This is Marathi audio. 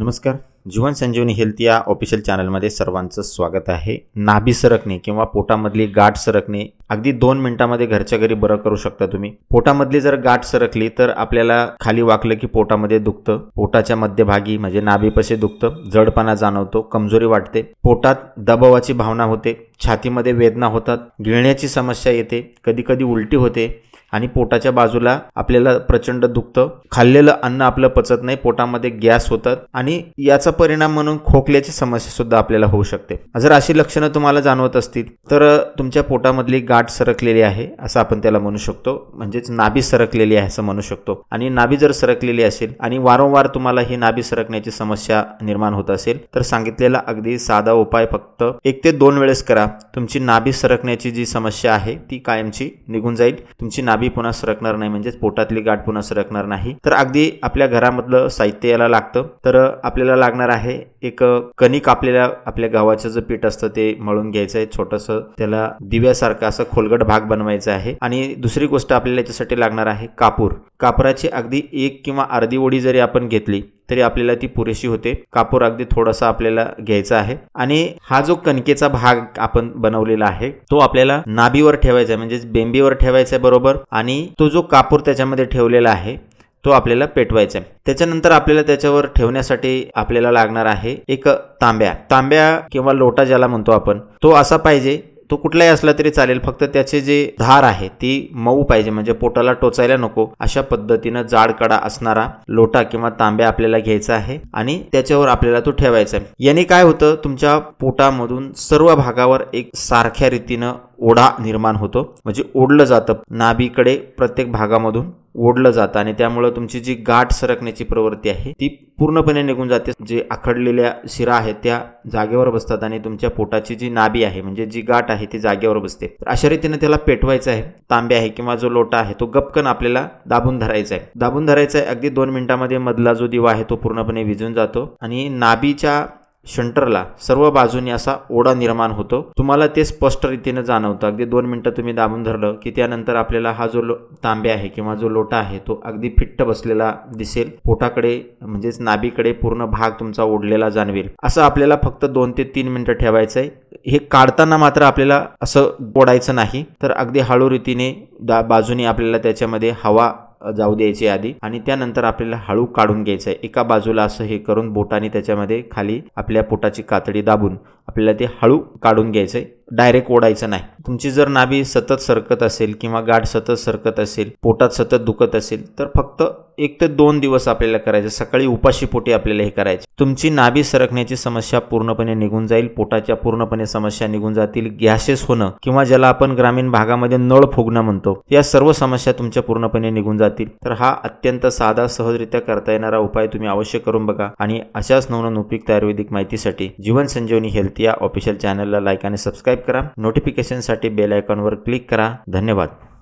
नमस्कार जीवन संजीवनी हेल्थ या ऑफिशियल चॅनलमध्ये सर्वांचं स्वागत आहे नाभी सरकणे किंवा पोटामधली गाठ सरकणे अगदी दोन मिनिटांमध्ये घरच्या घरी बरं करू शकता तुम्ही पोटामधली जर गाठ सरकली तर आपल्याला खाली वाकलं की पोटामध्ये दुखतं पोटाच्या मध्यभागी म्हणजे नाभीपसे दुखतं जडपणा जाणवतो कमजोरी वाटते पोटात दबावाची भावना होते छातीमध्ये वेदना होतात गिळण्याची समस्या येते कधी कधी उलटी होते आणि पोटाच्या बाजूला आपल्याला प्रचंड दुखतं खाल्लेलं अन्न आपलं पचत नाही पोटामध्ये गॅस होतात आणि याचा परिणाम म्हणून खोकल्याची समस्या सुद्धा आपल्याला होऊ शकते जर अशी लक्षणं तुम्हाला जाणवत असतील तर तुमच्या पोटामधली गाठ सरकलेली आहे असं आपण त्याला म्हणू शकतो म्हणजेच नाभी सरकलेली आहे असं म्हणू शकतो आणि नाभी जर सरकलेली असेल आणि वारंवार तुम्हाला ही नाभी सरकण्याची समस्या निर्माण होत असेल तर सांगितलेला अगदी साधा उपाय फक्त एक ते दोन वेळेस करा तुमची नाभी सरकण्याची जी समस्या आहे ती कायमची निघून जाईल तुमची नाभी नाभी पुन्हा सरकणार नाही म्हणजेच पोटातली गाठ पुन्हा सरकणार नाही तर अगदी आपल्या घरामधलं साहित्य याला लागतं तर आपल्याला लागणार आहे एक कणिक आपल्याला आपल्या गावाचं जे पीठ असतं ते मळून घ्यायचं आहे छोटंसं त्याला दिव्यासारखं असं खोलगट भाग बनवायचा आहे आणि दुसरी गोष्ट आपल्याला याच्यासाठी लागणार आहे कापूर कापराची अगदी एक किंवा अर्धी ओढी जरी आपण घेतली तरी आपल्याला ती पुरेशी होते कापूर अगदी थोडासा आपल्याला घ्यायचा आहे आणि हा जो कणकेचा भाग आपण बनवलेला आहे तो आपल्याला नाभीवर ठेवायचा आहे म्हणजेच बेंबीवर ठेवायचा आहे बरोबर आणि तो जो कापूर त्याच्यामध्ये ठेवलेला आहे तो आपल्याला पेटवायचा आहे त्याच्यानंतर आपल्याला त्याच्यावर ठेवण्यासाठी आपल्याला लागणार आहे एक तांब्या तांब्या किंवा लोटा ज्याला म्हणतो आपण तो असा पाहिजे तो कुठलाही असला तरी चालेल फक्त त्याचे जे धार आहे ती मऊ पाहिजे म्हणजे पोटाला टोचायला नको अशा पद्धतीनं जाड कडा असणारा लोटा किंवा तांब्या आपल्याला घ्यायचा आहे आणि त्याच्यावर आपल्याला तो ठेवायचा आहे याने काय होतं तुमच्या पोटामधून सर्व भागावर एक सारख्या रीतीनं ओढा निर्माण होतो म्हणजे ओढलं जातं नाभीकडे प्रत्येक भागामधून ओढलं जातं आणि त्यामुळं तुमची जी गाठ सरकण्याची प्रवृत्ती आहे ती पूर्णपणे निघून जाते जे आखडलेल्या शिरा आहेत त्या जागेवर बसतात आणि तुमच्या पोटाची जी नाबी आहे म्हणजे जी गाठ आहे ती जागेवर बसते तर अशा रीतीने त्याला पेटवायचं आहे तांबे आहे किंवा जो लोटा आहे तो गपकन आपल्याला दाबून धरायचा आहे दाबून धरायचा आहे अगदी दोन मिनिटांमध्ये मधला जो दिवा आहे तो पूर्णपणे विजून जातो आणि नाबीच्या शंटरला सर्व बाजूने असा ओढा निर्माण होतो तुम्हाला ते स्पष्ट रीतीने जाणवतं अगदी दोन मिनटं तुम्ही दाबून धरलं की त्यानंतर आपल्याला हा जो तांबे आहे किंवा जो लोटा आहे तो अगदी फिट्ट बसलेला दिसेल पोटाकडे म्हणजेच नाभीकडे पूर्ण भाग तुमचा ओढलेला जाणवेल असं आपल्याला फक्त दोन ते तीन मिनटं ठेवायचं आहे हे काढताना मात्र आपल्याला असं ओढायचं नाही तर अगदी हळू रीतीने दा बाजूने आपल्याला त्याच्यामध्ये हवा जाऊ द्यायचे आधी आणि त्यानंतर आपल्याला हळू काढून घ्यायचं आहे एका बाजूला असं हे करून बोटाने त्याच्यामध्ये खाली आपल्या पोटाची कातडी दाबून आपल्याला ते हळू काढून घ्यायचं आहे डायरेक्ट ओढायचं नाही तुमची जर नाभी सतत सरकत असेल किंवा गाठ सतत सरकत असेल पोटात सतत दुखत असेल तर फक्त एक ते दोन दिवस आपल्याला करायचं सकाळी उपाशी पोटी आपल्याला हे करायचे तुमची नाभी सरकण्याची समस्या पूर्णपणे निघून जाईल पोटाच्या पूर्णपणे समस्या निघून जातील गॅसेस होणं किंवा ज्याला आपण ग्रामीण भागामध्ये नळ फुगणं म्हणतो या सर्व समस्या तुमच्या पूर्णपणे निघून जातील तर हा अत्यंत साधा सहजरित्या करता येणारा उपाय तुम्ही अवश्य करून बघा आणि अशाच नवन उपयुक्त आयुर्वेदिक माहितीसाठी जीवन संजीवनी हेल्थ या ऑफिशियल चॅनलला लाईक आणि सबस्क्राईब सबस्क्राईब करा नोटिफिकेशनसाठी बेल आयकॉनवर क्लिक करा धन्यवाद